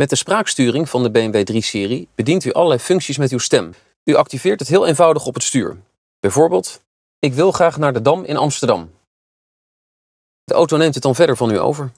Met de spraaksturing van de BMW 3-serie bedient u allerlei functies met uw stem. U activeert het heel eenvoudig op het stuur. Bijvoorbeeld, ik wil graag naar de Dam in Amsterdam. De auto neemt het dan verder van u over.